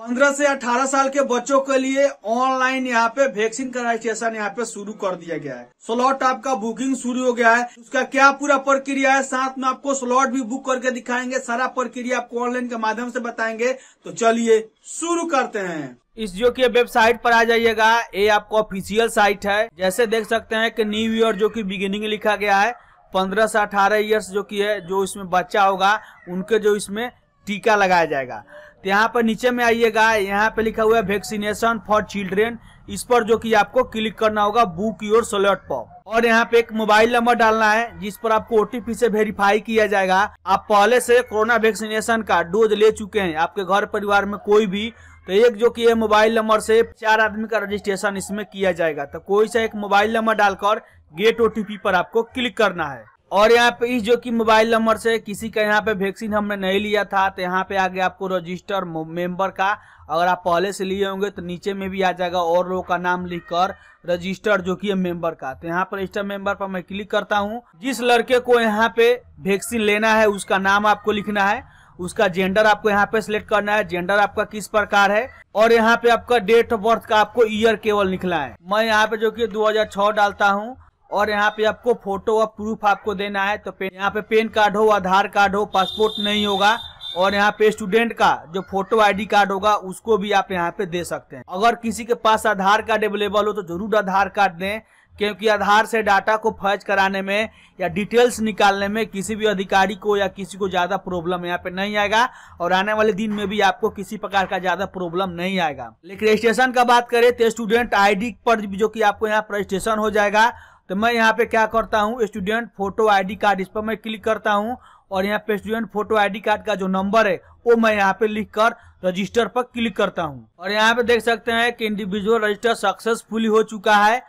पंद्रह से अठारह साल के बच्चों के लिए ऑनलाइन यहाँ पे वैक्सीन का रजिस्ट्रेशन यहाँ पे शुरू कर दिया गया है स्लॉट आपका बुकिंग शुरू हो गया है उसका क्या पूरा प्रक्रिया है साथ में आपको स्लॉट भी बुक करके दिखाएंगे सारा प्रक्रिया आपको ऑनलाइन के माध्यम से बताएंगे तो चलिए शुरू करते हैं इस जो की वेबसाइट पर आ जाइएगा ये आपका ऑफिसियल साइट है जैसे देख सकते हैं की न्यू ईयर जो की बिगिनिंग लिखा गया है पंद्रह से अठारह ईयर्स जो की है जो इसमें बच्चा होगा उनके जो इसमें टीका लगाया जाएगा तो यहाँ पर नीचे में आइएगा यहाँ पे लिखा हुआ है वैक्सीनेशन फॉर चिल्ड्रेन इस पर जो कि आपको क्लिक करना होगा बुक योर सोलट पॉप और यहाँ पे एक मोबाइल नंबर डालना है जिस पर आपको ओटीपी से वेरीफाई किया जाएगा आप पहले से कोरोना वैक्सीनेशन का डोज ले चुके हैं आपके घर परिवार में कोई भी तो एक जो कि मोबाइल नंबर से चार आदमी का रजिस्ट्रेशन इसमें किया जाएगा तो कोई सा एक मोबाइल नंबर डालकर गेट ओटीपी पर आपको क्लिक करना है और यहाँ पे इस जो कि मोबाइल नंबर से किसी का यहाँ पे वैक्सीन हमने नहीं लिया था तो यहाँ पे आगे आपको रजिस्टर मेंबर का अगर आप पहले से लिए होंगे तो नीचे में भी आ जाएगा और लोगों का नाम लिखकर रजिस्टर जो कि मेंबर का तो यहाँ पर रजिस्टर मेंबर पर मैं क्लिक करता हूँ जिस लड़के को यहाँ पे वैक्सीन लेना है उसका नाम आपको लिखना है उसका जेंडर आपको यहाँ पे सिलेक्ट करना है जेंडर आपका किस प्रकार है और यहाँ पे आपका डेट ऑफ बर्थ का आपको ईयर केवल निकला है मैं यहाँ पे जो कि 2006 डालता हूँ और यहाँ पे आपको फोटो और प्रूफ आपको देना है तो यहाँ पे पेन कार्ड हो आधार कार्ड हो पासपोर्ट नहीं होगा और यहाँ पे स्टूडेंट का जो फोटो आईडी कार्ड होगा उसको भी आप यहाँ पे दे सकते हैं अगर किसी के पास आधार कार्ड अवेलेबल हो तो जरूर आधार कार्ड दें क्योंकि आधार से डाटा को फर्ज कराने में या डिटेल्स निकालने में किसी भी अधिकारी को या किसी को ज़्यादा प्रॉब्लम यहाँ पे नहीं आएगा और आने वाले दिन में भी आपको किसी प्रकार का ज़्यादा प्रॉब्लम नहीं आएगा लेकिन रजिस्ट्रेशन का बात करें तो स्टूडेंट आईडी पर जो कि आपको यहाँ पर रजिस्ट्रेशन हो जाएगा तो मैं यहाँ पे क्या करता हूँ स्टूडेंट फोटो आईडी कार्ड इस पर मैं क्लिक करता हूँ और यहाँ पे स्टूडेंट फोटो आईडी कार्ड का जो नंबर है वो मैं यहाँ पे लिख कर रजिस्टर पर क्लिक करता हूँ और यहाँ पे देख सकते हैं कि इंडिविजुअल रजिस्टर सक्सेसफुली हो चुका है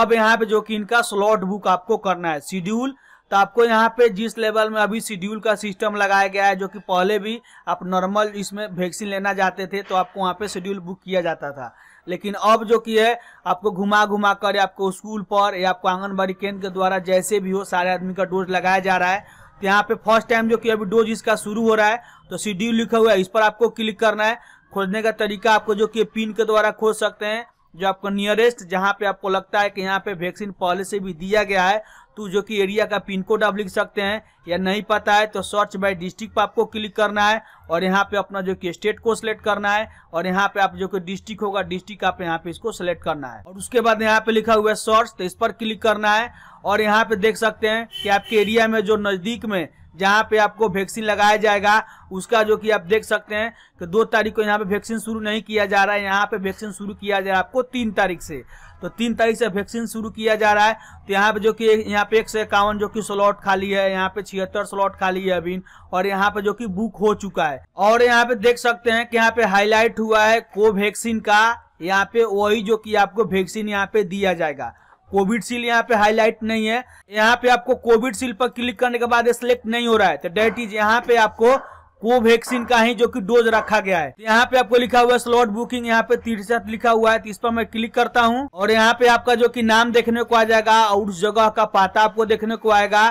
अब यहाँ पे जो कि इनका स्लॉट बुक आपको करना है शेड्यूल तो आपको यहाँ पे जिस लेवल में अभी शेड्यूल का सिस्टम लगाया गया है जो कि पहले भी आप नॉर्मल इसमें वैक्सीन लेना जाते थे तो आपको वहाँ पे शेड्यूल बुक किया जाता था लेकिन अब जो कि है आपको घुमा घुमा कर या आपको स्कूल पर या आपको आंगनबाड़ी केंद्र के द्वारा जैसे भी हो सारे आदमी का डोज लगाया जा रहा है तो यहाँ पे फर्स्ट टाइम जो कि अभी डोज इसका शुरू हो रहा है तो शेड्यूल लिखा हुआ है इस पर आपको क्लिक करना है खोजने का तरीका आपको जो कि पिन के द्वारा खोज सकते हैं जो आपको नियरेस्ट जहाँ पे आपको लगता है कि यहाँ पे वैक्सीन पहले से भी दिया गया है तो जो कि एरिया का पिन कोड आप लिख सकते हैं या नहीं पता है तो सर्च बाय डिस्ट्रिक्ट पर आपको क्लिक करना है और यहाँ पे अपना जो कि स्टेट को सिलेक्ट करना है और यहाँ पे आप जो कि डिस्ट्रिक्ट होगा डिस्ट्रिक्ट आप यहाँ पे इसको सिलेक्ट करना है और उसके बाद यहाँ पे लिखा हुआ है सर्च तो इस पर क्लिक करना है और यहाँ पे देख सकते हैं कि आपके एरिया में जो नज़दीक में जहाँ पे आपको वैक्सीन लगाया जाएगा उसका जो कि आप देख सकते हैं कि दो तारीख को यहाँ पे वैक्सीन शुरू नहीं किया जा रहा है यहाँ पे वैक्सीन शुरू किया जा रहा है आपको तीन तारीख से तो तीन तारीख से वैक्सीन शुरू किया जा रहा है तो यहाँ पे जो कि यहाँ पे एक सौ इक्यावन जो कि स्लॉट खाली है यहाँ पे छिहत्तर स्लॉट खाली है अभी और यहाँ पे जो कि बुक हो चुका है और यहाँ पे देख सकते हैं कि यहाँ पे हाईलाइट हुआ है कोवैक्सीन का यहाँ पे वही जो कि आपको वैक्सीन यहाँ पे दिया जाएगा कोविड सील यहाँ पे हाईलाइट नहीं है यहाँ पे आपको कोविड सील पर क्लिक करने के बाद सिलेक्ट नहीं हो रहा है तो डेट इज यहाँ पे आपको कोवैक्सीन का ही जो कि डोज रखा गया है तो यहाँ पे आपको लिखा हुआ है स्लॉट बुकिंग यहाँ पे तिरसठ लिखा हुआ है तो इस पर मैं क्लिक करता हूँ और यहाँ पे आपका जो कि नाम देखने को आ जाएगा और उस जगह का पाता आपको देखने को आएगा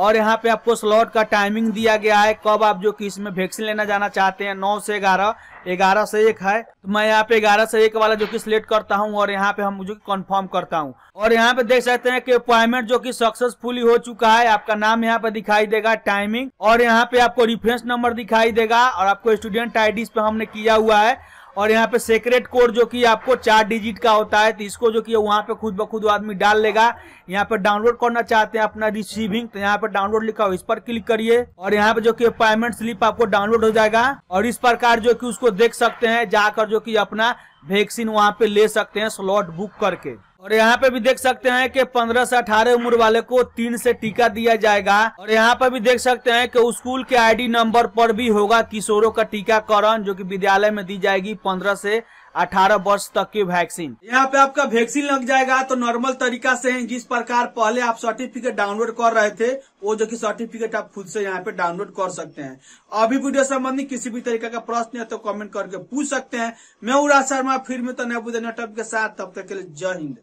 और यहाँ पे आपको स्लॉट का टाइमिंग दिया गया है कब आप जो कि इसमें वैक्सीन लेना जाना चाहते हैं नौ से ग्यारह ग्यारह से एक है तो मैं यहाँ पे ग्यारह से एक वाला जो कि सिलेक्ट करता हूँ और यहाँ पे हम जो कि कंफर्म करता हूँ और यहाँ पे देख सकते हैं कि अपॉइंटमेंट जो कि सक्सेसफुली हो चुका है आपका नाम यहाँ पे दिखाई देगा टाइमिंग और यहाँ पे आपको रिफरेंस नंबर दिखाई देगा और आपको स्टूडेंट आई पे हमने किया हुआ है और यहाँ पे सेक्रेट कोड जो कि आपको चार डिजिट का होता है तो इसको जो कि वहाँ पे खुद ब खुद आदमी डाल लेगा यहाँ पे डाउनलोड करना चाहते हैं अपना रिसीविंग तो यहाँ पे डाउनलोड लिखा हो इस पर क्लिक करिए और यहाँ पे जो कि पेमेंट स्लिप आपको डाउनलोड हो जाएगा और इस प्रकार जो कि उसको देख सकते हैं जाकर जो कि अपना वैक्सीन वहाँ पे ले सकते हैं स्लॉट बुक करके और यहाँ पे भी देख सकते हैं कि 15 से 18 उम्र वाले को तीन से टीका दिया जाएगा और यहाँ पे भी देख सकते हैं कि स्कूल के आईडी नंबर पर भी होगा किशोरों का टीकाकरण जो कि विद्यालय में दी जाएगी 15 से 18 वर्ष तक की वैक्सीन यहाँ पे आपका वैक्सीन लग जाएगा तो नॉर्मल तरीका से जिस प्रकार पहले आप सर्टिफिकेट डाउनलोड कर रहे थे वो जो की सर्टिफिकेट आप खुद से यहाँ पे डाउनलोड कर सकते हैं अभी वीडियो संबंधी किसी भी तरीके का प्रश्न है तो कमेंट करके पूछ सकते हैं मैं उर्मा शर्मा फिर में तनया तो बुधन के साथ तब तक के लिए जय हिंद